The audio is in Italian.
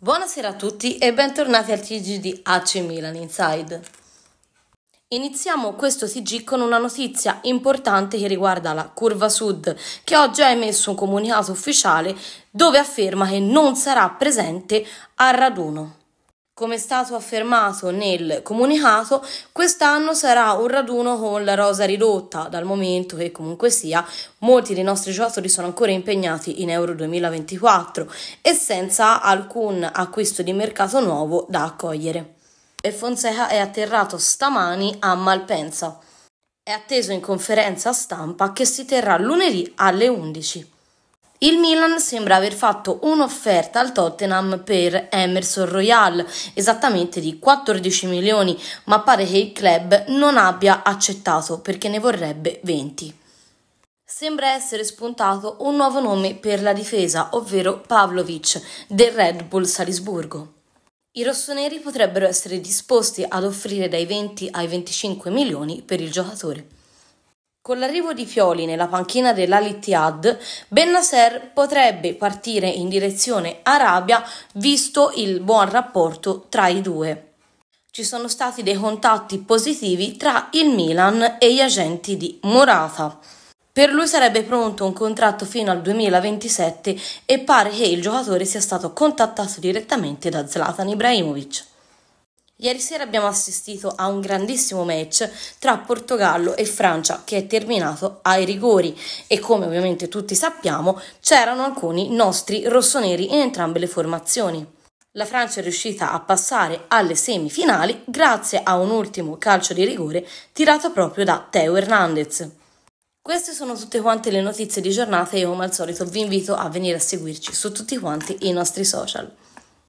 Buonasera a tutti e bentornati al TG di AC Milan Inside. Iniziamo questo TG con una notizia importante che riguarda la Curva Sud, che oggi ha emesso un comunicato ufficiale dove afferma che non sarà presente al raduno. Come è stato affermato nel comunicato, quest'anno sarà un raduno con la rosa ridotta, dal momento che comunque sia molti dei nostri giocatori sono ancora impegnati in Euro 2024 e senza alcun acquisto di mercato nuovo da accogliere. E Fonseca è atterrato stamani a Malpensa. È atteso in conferenza stampa che si terrà lunedì alle 11. Il Milan sembra aver fatto un'offerta al Tottenham per Emerson Royal, esattamente di 14 milioni, ma pare che il club non abbia accettato perché ne vorrebbe 20. Sembra essere spuntato un nuovo nome per la difesa, ovvero Pavlovic, del Red Bull Salisburgo. I rossoneri potrebbero essere disposti ad offrire dai 20 ai 25 milioni per il giocatore. Con l'arrivo di Fioli nella panchina dell'Alitiad, ittihad Bennasser potrebbe partire in direzione Arabia visto il buon rapporto tra i due. Ci sono stati dei contatti positivi tra il Milan e gli agenti di Morata. Per lui sarebbe pronto un contratto fino al 2027 e pare che il giocatore sia stato contattato direttamente da Zlatan Ibrahimovic. Ieri sera abbiamo assistito a un grandissimo match tra Portogallo e Francia che è terminato ai rigori e come ovviamente tutti sappiamo c'erano alcuni nostri rossoneri in entrambe le formazioni. La Francia è riuscita a passare alle semifinali grazie a un ultimo calcio di rigore tirato proprio da Teo Hernandez. Queste sono tutte quante le notizie di giornata e io come al solito vi invito a venire a seguirci su tutti quanti i nostri social.